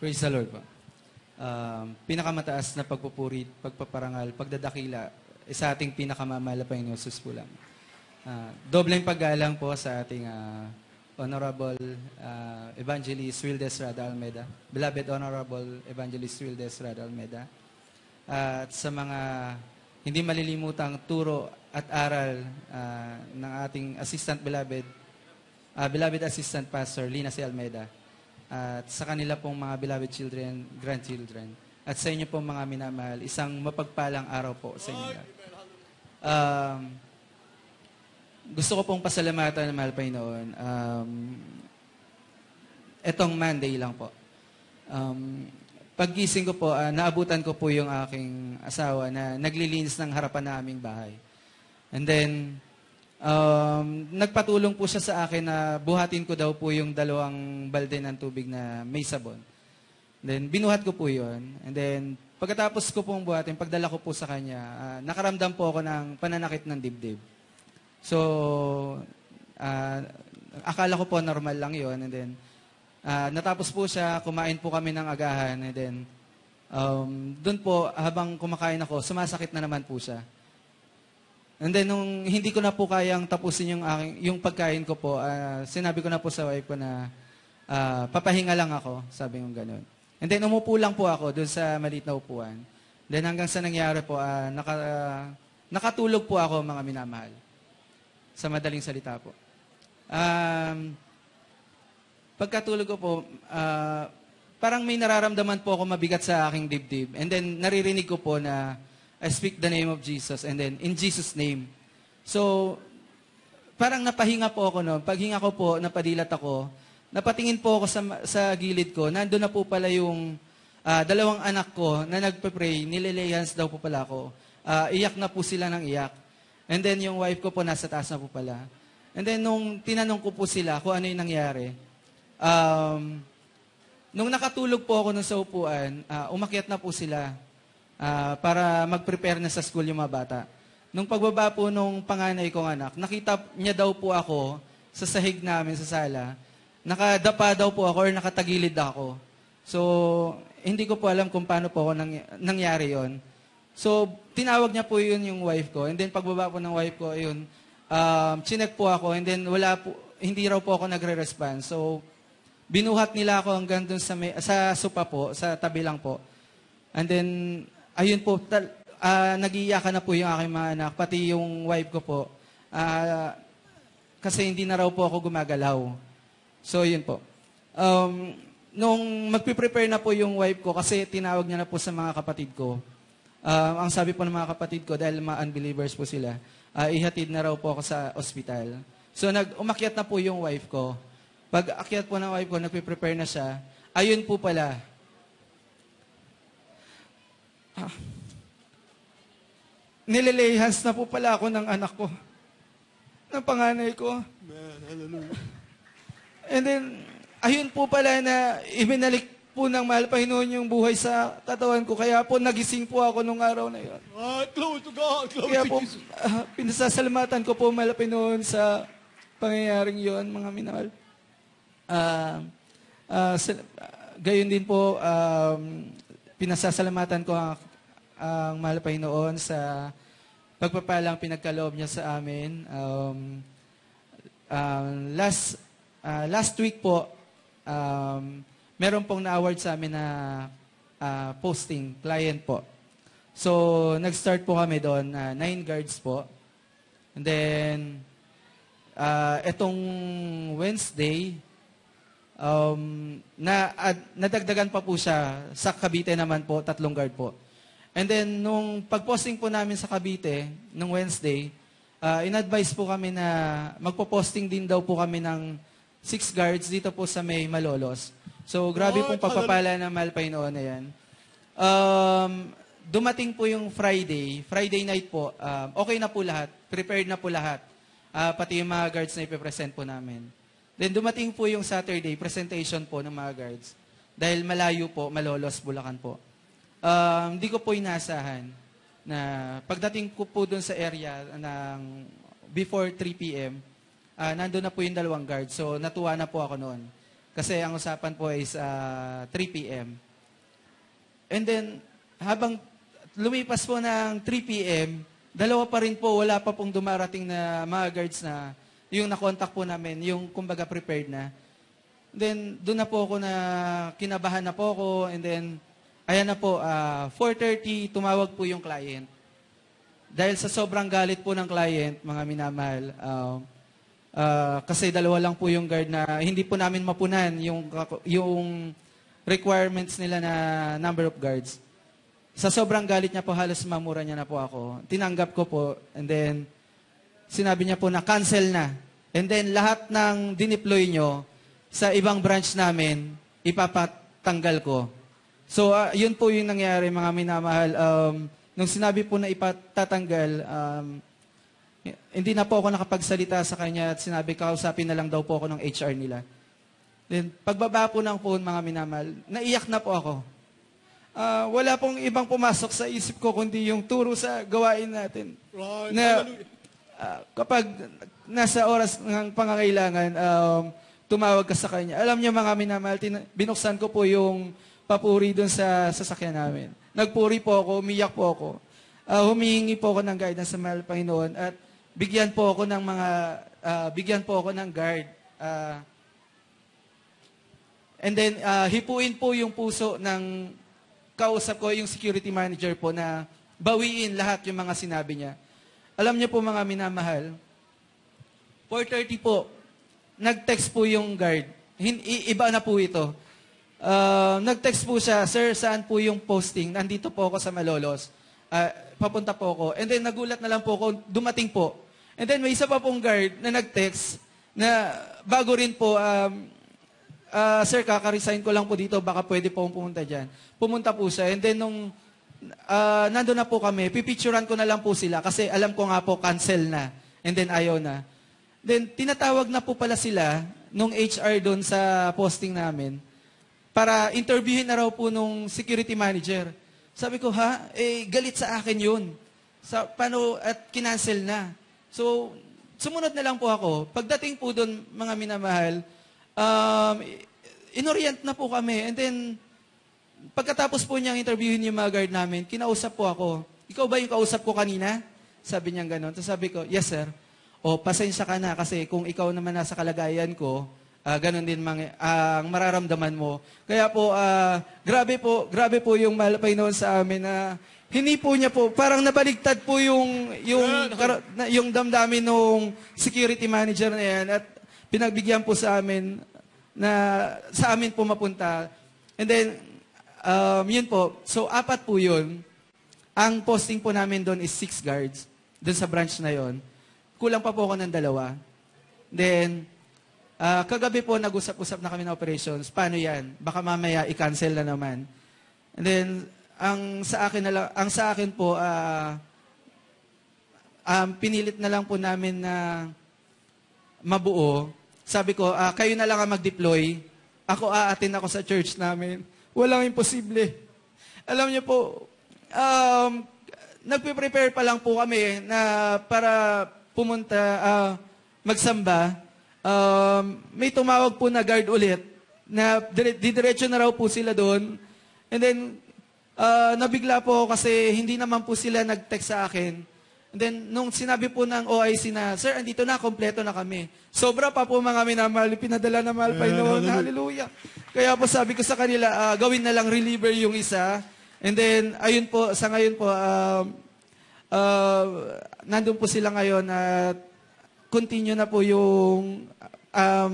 Praise the Lord po. Um, pinakamataas na pagpupuri, pagpaparangal, pagdadakila eh, sa ating pinakamamala Panginoon Jesus po lang. Uh, ah, dobleng paggalang po sa ating uh, Honorable uh, Evangelist Wildes Rada Almeida, beloved Honorable Evangelist Wildes Rada Almeida, uh, at sa mga hindi malilimutang turo at aral uh, ng ating assistant beloved, uh, beloved assistant pastor Lina C. Almeida, at sa kanila pong mga beloved children, grandchildren, at sa inyo pong mga minamahal, isang mapagpalang araw po sa inyo. Um, gusto ko pong pasalamatan ng mahal Panginoon. Um, etong Monday lang po. Um, paggising ko po, uh, naabutan ko po yung aking asawa na naglilinis ng harapan na aming bahay. And then, um, nagpatulong po siya sa akin na buhatin ko daw po yung dalawang balde ng tubig na may sabon. Then, binuhat ko po yon And then, pagkatapos ko pong buhatin, pagdala ko po sa kanya, uh, nakaramdam po ako ng pananakit ng dibdib. So, uh, akala ko po normal lang yon And then, uh, natapos po siya, kumain po kami ng agahan. And then, um, doon po, habang kumakain ako, sumasakit na naman po siya. And then, nung hindi ko na po kayang tapusin yung, aking, yung pagkain ko po, uh, sinabi ko na po sa wife ko na uh, papahinga lang ako, sabi ng ganun. And then, umupo lang po ako doon sa maliit na upuan. Then, hanggang sa nangyari po, uh, naka, uh, nakatulog po ako, mga minamahal. Sa madaling salita po. Um, pagkatulog ko po, uh, parang may nararamdaman po ako mabigat sa aking dibdib. And then, naririnig ko po na I speak the name of Jesus. And then, in Jesus' name. So, parang napahinga po ako noon. Paghinga ko po, napadilat ako. Napatingin po ako sa, sa gilid ko. Nandoon na po pala yung uh, dalawang anak ko na nagpe-pray. Nililayans daw po pala ako. Uh, iyak na po sila ng iyak. And then yung wife ko po nasa taas na po pala. And then nung tinanong ko po sila kung ano yung nangyari, um, nung nakatulog po ako ng sa upuan, uh, umakyat na po sila uh, para mag-prepare na sa school yung mga bata. Nung pagbaba po nung panganay kong anak, nakita niya daw po ako sa sahig namin sa sala. Nakadapa daw po ako or nakatagilid ako. So, hindi ko po alam kung paano po ako nang, nangyari yon. So, tinawag niya po yun yung wife ko. And then pagbaba po ng wife ko, yun, um, chinek po ako. And then wala po, hindi raw po ako nagre-respond. So, binuhat nila ako hanggang dun sa, may, sa sopa po, sa tabi lang po. And then, ayun po, tal- uh, nagiiyakan na po yung aking mga anak, pati yung wife ko po. Uh, kasi hindi na raw po ako gumagalaw. So, yun po. Um, nung magpiprepare na po yung wife ko, kasi tinawag niya na po sa mga kapatid ko, uh, ang sabi po ng mga kapatid ko, dahil mga unbelievers po sila, uh, ihatid na raw po ako sa ospital. So, nag, umakyat na po yung wife ko. Pag akyat po ng wife ko, nagpiprepare na siya. Ayun po pala, Ah. Nililayhans na po pala ako ng anak ko. Ng panganay ko. Man, hallelujah. And then, ayun po pala na ibinalik po ng mahal Panginoon yung buhay sa katawan ko. Kaya po nagising po ako nung araw na yun. Ah, glory to God, glory Kaya to po, Jesus. Uh, pinasasalamatan ko po mahal Panginoon sa pangyayaring yun, mga minahal. Uh, uh, sa, uh, gayon din po, um, pinasasalamatan ko ang ang uh, mahal noon sa pagpapalang pinagkaloob niya sa amin. Um, uh, last, uh, last week po, um, meron pong na-award sa amin na uh, posting, client po. So, nag-start po kami doon, uh, nine guards po. And then, uh, itong Wednesday, um, na, ad, nadagdagan pa po siya. Sa Cavite naman po, tatlong guard po. And then, nung pag-posting po namin sa Cavite, nung Wednesday, uh, in-advise po kami na magpo-posting din daw po kami ng six guards dito po sa may Malolos. So, grabe oh, pong pagpapala ng Malpay noon na yan. Um, dumating po yung Friday, Friday night po, um, okay na po lahat, prepared na po lahat, uh, pati yung mga guards na ipipresent po namin. Then dumating po yung Saturday, presentation po ng mga guards. Dahil malayo po, Malolos, Bulacan po um, hindi ko po inasahan na pagdating ko po doon sa area ng before 3 p.m., uh, nandun na po yung dalawang guard. So, natuwa na po ako noon. Kasi ang usapan po is uh, 3 p.m. And then, habang lumipas po ng 3 p.m., dalawa pa rin po, wala pa pong dumarating na mga guards na yung nakontak po namin, yung kumbaga prepared na. Then, doon na po ako na kinabahan na po ako and then Ayan na po, uh, ah, 4.30, tumawag po yung client. Dahil sa sobrang galit po ng client, mga minamahal, um, uh, kasi dalawa lang po yung guard na hindi po namin mapunan yung, yung requirements nila na number of guards. Sa sobrang galit niya po, halos mamura niya na po ako. Tinanggap ko po, and then sinabi niya po na cancel na. And then lahat ng dineploy nyo sa ibang branch namin, ipapatanggal ko. So, uh, yun po yung nangyari, mga minamahal. Um, nung sinabi po na ipatatanggal, um, hindi na po ako nakapagsalita sa kanya at sinabi, kausapin na lang daw po ako ng HR nila. Then, pagbaba po ng phone, mga minamahal, naiyak na po ako. Uh, wala pong ibang pumasok sa isip ko kundi yung turo sa gawain natin. Right. Na, uh, kapag nasa oras ng pangangailangan, um, tumawag ka sa kanya. Alam niyo mga minamahal, binuksan ko po yung papuri doon sa sasakyan namin. Nagpuri po ako, umiyak po ako. Uh, humihingi po ako ng guidance sa mahal Panginoon at bigyan po ako ng mga, uh, bigyan po ako ng guard. Uh, and then, uh, hipuin po yung puso ng kausap ko, yung security manager po na bawiin lahat yung mga sinabi niya. Alam niyo po mga minamahal, 4.30 po, nag-text po yung guard. Hin- iba na po ito. Uh, nag-text po siya, Sir, saan po yung posting? Nandito po ako sa Malolos. Uh, papunta po ako. And then nagulat na lang po ako, dumating po. And then may isa pa pong guard na nag-text na bago rin po, um, uh, Sir, kaka-resign ko lang po dito, baka pwede po akong pumunta dyan. Pumunta po siya. And then nung uh, nandun na po kami, pipicturan ko na lang po sila kasi alam ko nga po, cancel na. And then ayaw na. Then tinatawag na po pala sila nung HR doon sa posting namin para interviewin na raw po nung security manager. Sabi ko, ha? Eh, galit sa akin yun. Sa, paano, at kinansel na. So, sumunod na lang po ako. Pagdating po doon, mga minamahal, um, inorient na po kami. And then, pagkatapos po niyang interviewin yung mga guard namin, kinausap po ako. Ikaw ba yung kausap ko kanina? Sabi niya gano'n. Tapos sabi ko, yes sir. O, pasensya ka na kasi kung ikaw naman nasa kalagayan ko, Uh, ah, ganon din mang, uh, ang mararamdaman mo. Kaya po, uh, grabe po, grabe po yung malapay noon sa amin na uh, hindi po niya po, parang nabaligtad po yung, yung, kar- na, yung damdamin nung security manager na yan at pinagbigyan po sa amin na sa amin po mapunta. And then, um, yun po. So, apat po yun. Ang posting po namin doon is six guards. Doon sa branch na yon. Kulang pa po ako ng dalawa. Then, Uh, kagabi po, nag-usap-usap na kami ng operations. Paano yan? Baka mamaya i-cancel na naman. And then, ang sa akin, na lang, ang sa akin po, uh, um, pinilit na lang po namin na mabuo. Sabi ko, uh, kayo na lang ang mag-deploy. Ako aatin ako sa church namin. Walang imposible. Alam niyo po, um, nagpe-prepare pa lang po kami na para pumunta, uh, magsamba um, may tumawag po na guard ulit na didiretso na raw po sila doon. And then, uh, nabigla po ako kasi hindi naman po sila nag-text sa akin. And then, nung sinabi po ng OIC na, Sir, andito na, kompleto na kami. Sobra pa po mga minamahal, pinadala na mahal pa noon. Hallelujah. Kaya po sabi ko sa kanila, uh, gawin na lang reliever yung isa. And then, ayun po, sa ngayon po, um, uh, uh, nandun po sila ngayon at continue na po yung um,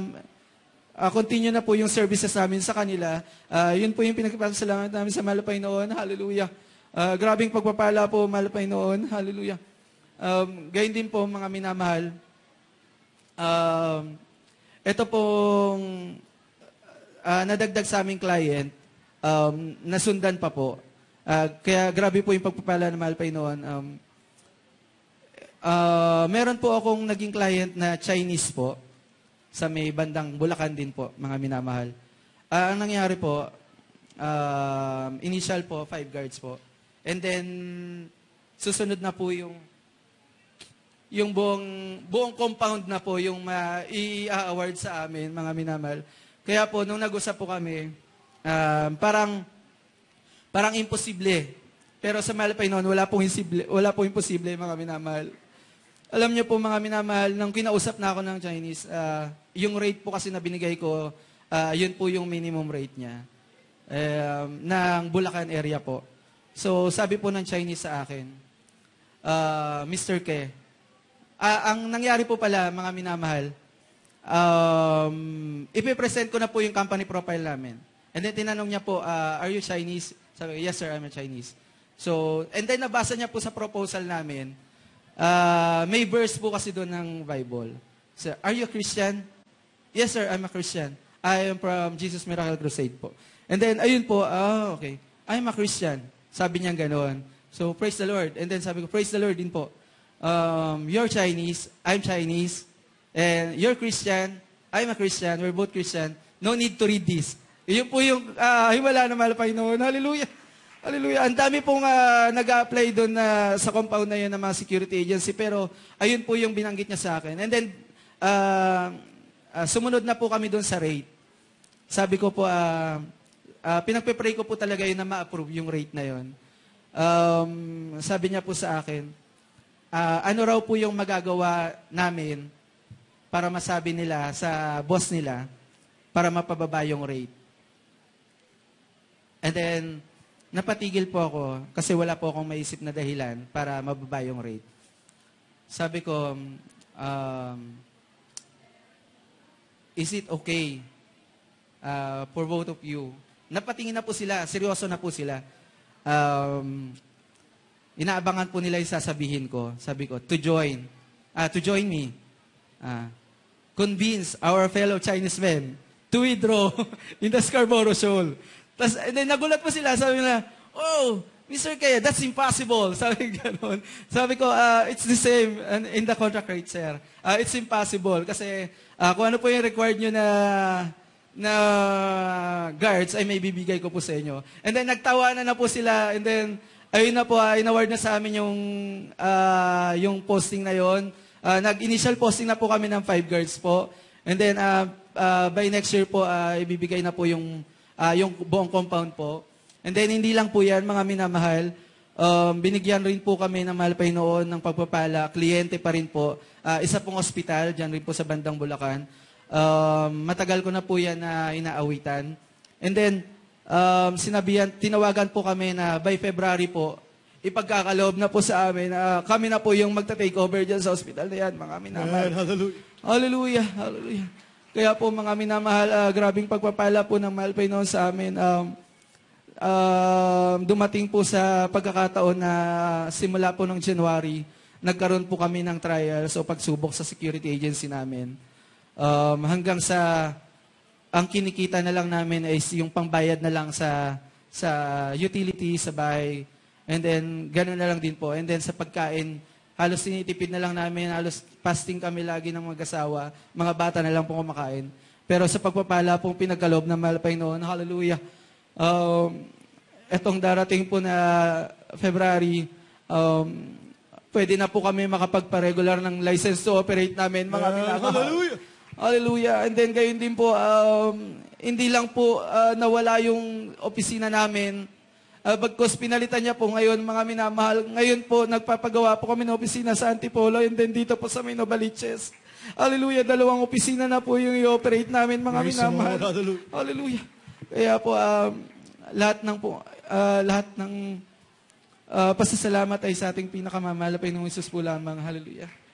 uh, continue na po yung services namin sa kanila. Uh, yun po yung pinagpapasalamat namin sa Malapay noon. Hallelujah. Uh, grabing pagpapala po, Malapay noon. Hallelujah. Um, gayon din po, mga minamahal. Um, ito pong uh, nadagdag sa aming client, um, nasundan pa po. Uh, kaya grabe po yung pagpapala ng Malapay noon. Um, Uh, meron po akong naging client na Chinese po sa may bandang Bulacan din po, mga minamahal. Uh, ang nangyari po, uh, initial po, five guards po. And then, susunod na po yung yung buong, buong compound na po yung uh, i-award sa amin, mga minamahal. Kaya po, nung nag-usap po kami, uh, parang, parang imposible. Pero sa Malapay noon, wala pong, imposible, wala pong imposible, mga minamahal. Alam niyo po mga minamahal, nang kinausap na ako ng Chinese, uh, yung rate po kasi na binigay ko, uh, yun po yung minimum rate niya um, ng Bulacan area po. So sabi po ng Chinese sa akin, uh, ah, Mr. Ke, uh, ang nangyari po pala mga minamahal, um, ipipresent ko na po yung company profile namin. And then tinanong niya po, uh, are you Chinese? Sabi ko, yes sir, I'm a Chinese. So, and then nabasa niya po sa proposal namin, Uh, may verse po kasi doon ng Bible. Sir, are you a Christian? Yes, sir, I'm a Christian. I am from Jesus Miracle Crusade po. And then, ayun po, oh, okay. I'm a Christian. Sabi niya ganoon. So, praise the Lord. And then sabi ko, praise the Lord din po. Um, you're Chinese, I'm Chinese, and you're Christian, I'm a Christian, we're both Christian. No need to read this. Yun po yung uh, ah, himala ng malapay noon. Hallelujah. Hallelujah. Ang dami pong uh, nag-a-apply doon uh, sa compound na yun ng mga security agency. Pero ayun po yung binanggit niya sa akin. And then, uh, uh, sumunod na po kami doon sa rate. Sabi ko po, uh, uh, pinagpe-pray ko po talaga yun na ma-approve yung rate na yun. Um, sabi niya po sa akin, uh, ano raw po yung magagawa namin para masabi nila sa boss nila para mapababa yung rate. And then, napatigil po ako kasi wala po akong maisip na dahilan para mababa yung rate. Sabi ko, um, is it okay uh, for both of you? Napatingin na po sila, seryoso na po sila. Um, inaabangan po nila yung sasabihin ko. Sabi ko, to join, uh, to join me, uh, convince our fellow Chinese men to withdraw in the Scarborough Shoal tapos, eh, and then, nagulat po sila. Sabi nila, oh, Mr. Kaya, that's impossible. Sabi ganun. Sabi ko, uh, it's the same in the contract rate, sir. Uh, it's impossible kasi uh, kung ano po yung required nyo na na guards ay may bibigay ko po sa inyo. And then nagtawanan na po sila and then ayun na po, uh, inaward na sa amin yung uh, yung posting na yon. Uh, nag-initial posting na po kami ng five guards po. And then uh, uh, by next year po uh, ibibigay na po yung uh, yung buong compound po. And then, hindi lang po yan, mga minamahal. Um, binigyan rin po kami ng mahal Panginoon ng pagpapala. Kliyente pa rin po. Uh, isa pong ospital, dyan rin po sa bandang Bulacan. Um, matagal ko na po yan na inaawitan. And then, um, sinabihan, tinawagan po kami na by February po, ipagkakaloob na po sa amin na uh, kami na po yung magta-take over dyan sa ospital na yan, mga minamahal. Amen. Hallelujah. Hallelujah. Hallelujah. Kaya po mga minamahal, uh, grabing pagpapala po ng mahal Panginoon sa amin. Um, uh, dumating po sa pagkakataon na simula po ng January, nagkaroon po kami ng trial so pagsubok sa security agency namin. Um, hanggang sa ang kinikita na lang namin ay yung pangbayad na lang sa sa utility, sa bahay, and then gano'n na lang din po. And then sa pagkain, halos tinitipid na lang namin, halos fasting kami lagi ng mag-asawa, mga bata na lang po kumakain. Pero sa pagpapala pong pinagkalob ng malapay noon, hallelujah, um, etong darating po na February, um, pwede na po kami makapagparegular ng license to operate namin, mga minamahal. Hallelujah! Hallelujah. And then gayon din po, um, hindi lang po uh, nawala yung opisina namin, Uh, bagkos pinalitan niya po ngayon mga minamahal. Ngayon po, nagpapagawa po kami ng opisina sa Antipolo and then dito po sa Minobaliches. Hallelujah, dalawang opisina na po yung i-operate namin mga Praise minamahal. Hallelujah. Hallelujah. Kaya po, um, lahat ng po, uh, lahat ng uh, pasasalamat ay sa ating pinakamamahal na Panginoong Isus po lamang. Hallelujah.